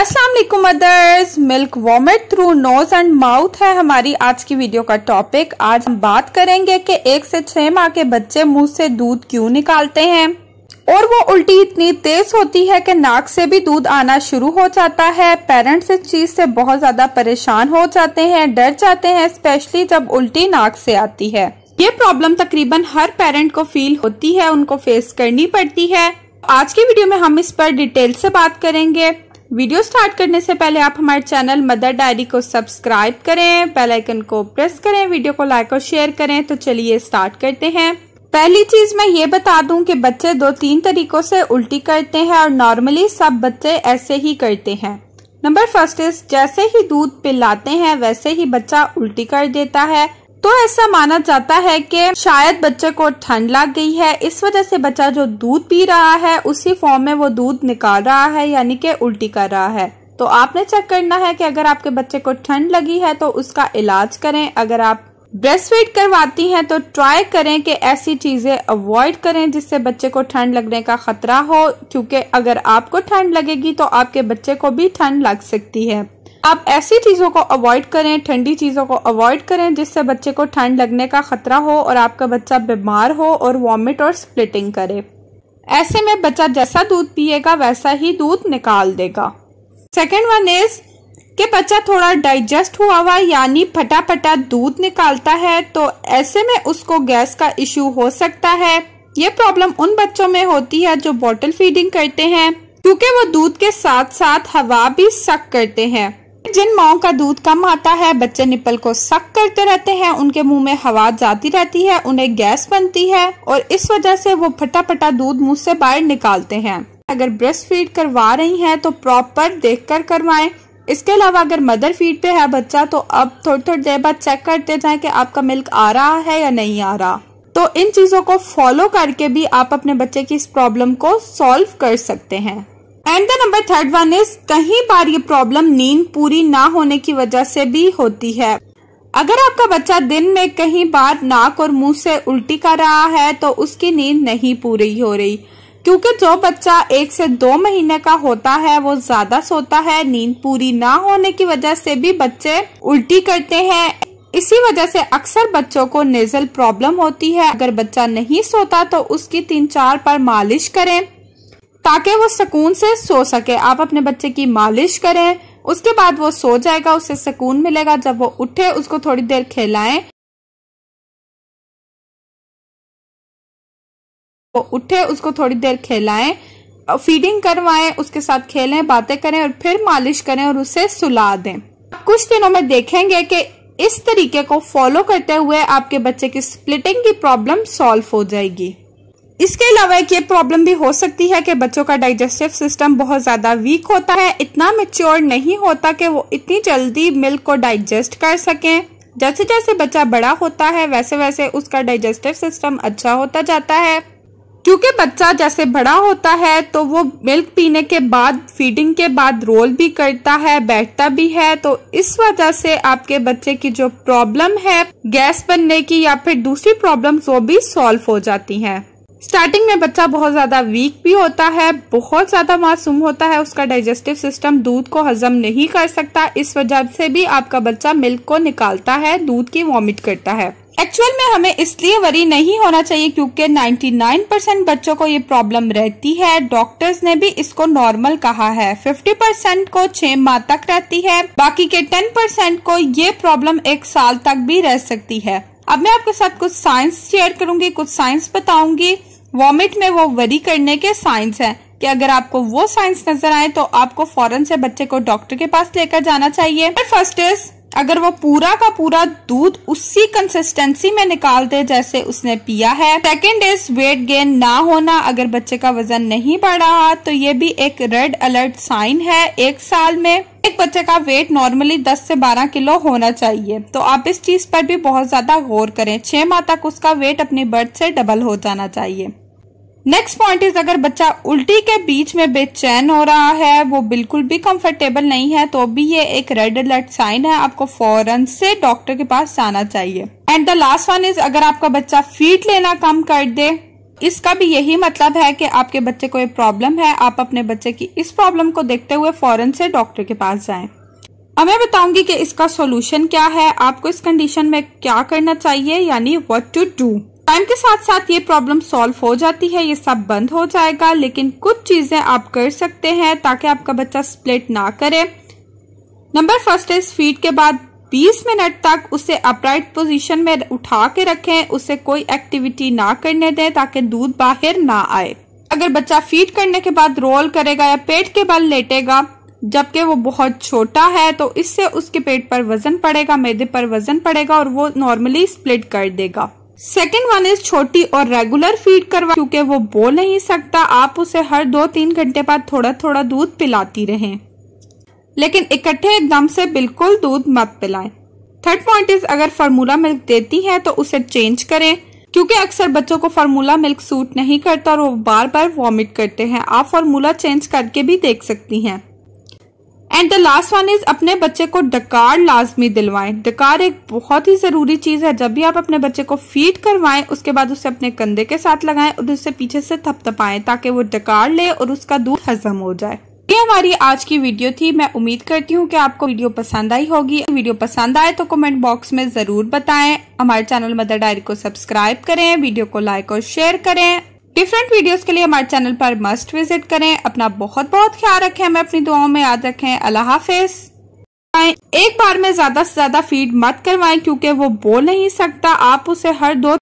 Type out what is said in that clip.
अस्सलाम वालेकुम mothers milk vomit through nose and mouth है हमारी आज की वीडियो का टॉपिक आज हम बात करेंगे कि एक से छह माह के बच्चे मुंह से दूध क्यों निकालते हैं और वो उल्टी इतनी तेज होती है कि नाक से भी दूध आना शुरू हो जाता है पेरेंट्स इस चीज से बहुत ज्यादा परेशान हो जाते हैं डर जाते हैं स्पेशली जब उल्टी नाक से आती है ये प्रॉब्लम तकरीबन हर पेरेंट को फील होती है उनको फेस करनी पड़ती है आज की वीडियो में हम इस पर डिटेल से बात करेंगे वीडियो स्टार्ट करने से पहले आप हमारे चैनल मदर डायरी को सब्सक्राइब करें बेल आइकन को प्रेस करें वीडियो को लाइक और शेयर करें तो चलिए स्टार्ट करते हैं पहली चीज मैं ये बता दूं कि बच्चे दो तीन तरीकों से उल्टी करते हैं और नॉर्मली सब बच्चे ऐसे ही करते हैं नंबर फर्स्ट इज जैसे ही दूध पिलाते हैं वैसे ही बच्चा उल्टी कर देता है तो ऐसा माना जाता है कि शायद बच्चे को ठंड लग गई है इस वजह से बच्चा जो दूध पी रहा है उसी फॉर्म में वो दूध निकाल रहा है यानी कि उल्टी कर रहा है तो आपने चेक करना है कि अगर आपके बच्चे को ठंड लगी है तो उसका इलाज करें अगर आप ब्रेस्ट फीड करवाती हैं तो ट्राई करें कि ऐसी चीजें अवॉइड करें जिससे बच्चे को ठंड लगने का खतरा हो क्योंकि अगर आपको ठंड लगेगी तो आपके बच्चे को भी ठंड लग सकती है आप ऐसी चीज़ों को अवॉइड करें ठंडी चीज़ों को अवॉइड करें जिससे बच्चे को ठंड लगने का खतरा हो और आपका बच्चा बीमार हो और वॉमिट और स्प्लिटिंग करे ऐसे में बच्चा जैसा दूध पिएगा वैसा ही दूध निकाल देगा सेकेंड वन इज कि बच्चा थोड़ा डाइजेस्ट हुआ हुआ यानी फटाफटा दूध निकालता है तो ऐसे में उसको गैस का इशू हो सकता है ये प्रॉब्लम उन बच्चों में होती है जो बॉटल फीडिंग करते हैं क्योंकि वो दूध के साथ साथ हवा भी सक करते हैं जिन माओ का दूध कम आता है बच्चे निपल को सक करते रहते हैं उनके मुंह में हवा जाती रहती है उन्हें गैस बनती है और इस वजह से वो फटाफटा दूध मुंह से बाहर निकालते हैं अगर ब्रेस्ट फीड करवा रही हैं तो प्रॉपर देखकर करवाएं इसके अलावा अगर मदर फीड पे है बच्चा तो अब थोड़ी थोड़ी देर बाद चेक करते जाए की आपका मिल्क आ रहा है या नहीं आ रहा तो इन चीजों को फॉलो करके भी आप अपने बच्चे की इस प्रॉब्लम को सोल्व कर सकते हैं and the number third one is कहीं बार ये प्रॉब्लम नींद पूरी ना होने की वजह से भी होती है अगर आपका बच्चा दिन में कहीं बार नाक और मुंह से उल्टी कर रहा है तो उसकी नींद नहीं पूरी हो रही क्योंकि जो बच्चा एक से दो महीने का होता है वो ज्यादा सोता है नींद पूरी ना होने की वजह से भी बच्चे उल्टी करते हैं इसी वजह से अक्सर बच्चों को नेजल प्रॉब्लम होती है अगर बच्चा नहीं सोता तो उसकी तीन चार पर मालिश करें ताकि वो सुकून से सो सके आप अपने बच्चे की मालिश करें उसके बाद वो सो जाएगा उसे सुकून मिलेगा जब वो उठे उसको थोड़ी देर खिलाएं वो उठे उसको थोड़ी देर खिलाएं फीडिंग करवाएं उसके साथ खेलें बातें करें और फिर मालिश करें और उसे सुला दें कुछ दिनों में देखेंगे कि इस तरीके को फॉलो करते हुए आपके बच्चे की स्प्लिटिंग की प्रॉब्लम सॉल्व हो जाएगी इसके अलावा एक ये प्रॉब्लम भी हो सकती है कि बच्चों का डाइजेस्टिव सिस्टम बहुत ज़्यादा वीक होता है इतना मेच्योर नहीं होता कि वो इतनी जल्दी मिल्क को डाइजेस्ट कर सकें जैसे जैसे बच्चा बड़ा होता है वैसे वैसे उसका डाइजेस्टिव सिस्टम अच्छा होता जाता है क्योंकि बच्चा जैसे बड़ा होता है तो वो मिल्क पीने के बाद फीडिंग के बाद रोल भी करता है बैठता भी है तो इस वजह से आपके बच्चे की जो प्रॉब्लम है गैस बनने की या फिर दूसरी प्रॉब्लम वो भी सॉल्व हो जाती हैं स्टार्टिंग में बच्चा बहुत ज़्यादा वीक भी होता है बहुत ज़्यादा मासूम होता है उसका डाइजेस्टिव सिस्टम दूध को हजम नहीं कर सकता इस वजह से भी आपका बच्चा मिल्क को निकालता है दूध की वॉमिट करता है एक्चुअल में हमें इसलिए वरी नहीं होना चाहिए क्योंकि 99 परसेंट बच्चों को ये प्रॉब्लम रहती है डॉक्टर्स ने भी इसको नॉर्मल कहा है 50 परसेंट को छह माह तक रहती है बाकी के 10 परसेंट को ये प्रॉब्लम एक साल तक भी रह सकती है अब मैं आपके साथ कुछ साइंस शेयर करूंगी कुछ साइंस बताऊंगी वॉमिट में वो वरी करने के साइंस हैं कि अगर आपको वो साइंस नजर आए तो आपको फौरन से बच्चे को डॉक्टर के पास लेकर जाना चाहिए फर्स्ट इज अगर वो पूरा का पूरा दूध उसी कंसिस्टेंसी में निकाल दे जैसे उसने पिया है सेकेंड इज वेट गेन ना होना अगर बच्चे का वजन नहीं बढ़ रहा तो ये भी एक रेड अलर्ट साइन है एक साल में एक बच्चे का वेट नॉर्मली 10 से 12 किलो होना चाहिए तो आप इस चीज पर भी बहुत ज्यादा गौर करें छह माह तक उसका वेट अपनी बर्थ से डबल हो जाना चाहिए नेक्स्ट पॉइंट इज अगर बच्चा उल्टी के बीच में बेचैन हो रहा है वो बिल्कुल भी कंफर्टेबल नहीं है तो भी ये एक रेड अलर्ट साइन है आपको फौरन से डॉक्टर के पास जाना चाहिए and the last one is अगर आपका बच्चा फीट लेना कम कर दे इसका भी यही मतलब है कि आपके बच्चे को ये प्रॉब्लम है आप अपने बच्चे की इस प्रॉब्लम को देखते हुए फौरन से डॉक्टर के पास जाए अब मैं बताऊंगी कि इसका सोल्यूशन क्या है आपको इस कंडीशन में क्या करना चाहिए यानी वट टू डू टाइम के साथ साथ ये प्रॉब्लम सॉल्व हो जाती है ये सब बंद हो जाएगा लेकिन कुछ चीज़ें आप कर सकते हैं ताकि आपका बच्चा स्प्लिट ना करे नंबर फर्स्ट इज फीड के बाद 20 मिनट तक उसे अपराइट पोजीशन में उठा के रखें उसे कोई एक्टिविटी ना करने दें ताकि दूध बाहर ना आए अगर बच्चा फीड करने के बाद रोल करेगा या पेट के बल लेटेगा जबकि वो बहुत छोटा है तो इससे उसके पेट पर वजन पड़ेगा मैदे पर वजन पड़ेगा और वो नॉर्मली स्प्लिट कर देगा सेकेंड वन इज छोटी और रेगुलर फीड करवा क्योंकि वो बोल नहीं सकता आप उसे हर दो तीन घंटे बाद थोड़ा थोड़ा दूध पिलाती रहें लेकिन इकट्ठे एकदम से बिल्कुल दूध मत पिलाएं थर्ड पॉइंट इज अगर फार्मूला मिल्क देती है तो उसे चेंज करें क्योंकि अक्सर बच्चों को फार्मूला मिल्क सूट नहीं करता और वो बार बार वॉमिट करते हैं आप फार्मूला चेंज करके भी देख सकती हैं and the last one is अपने बच्चे को डकार लाजमी दिलवाएं डकार एक बहुत ही ज़रूरी चीज़ है जब भी आप अपने बच्चे को फीड करवाएं उसके बाद उसे अपने कंधे के साथ लगाएं और उसे पीछे से थपथपाएं ताकि वो डकार ले और उसका दूध हजम हो जाए ये हमारी आज की वीडियो थी मैं उम्मीद करती हूँ कि आपको वीडियो पसंद आई होगी वीडियो पसंद आए तो कमेंट बॉक्स में ज़रूर बताएं हमारे चैनल मदर डायरी को सब्सक्राइब करें वीडियो को लाइक और शेयर करें डिफरेंट वीडियोस के लिए हमारे चैनल पर मस्ट विजिट करें अपना बहुत बहुत ख्याल रखें हमें अपनी दुआओं में याद रखें अल्लाह हाफिज एक बार में ज्यादा से ज्यादा फीड मत करवाएं क्योंकि वो बोल नहीं सकता आप उसे हर दो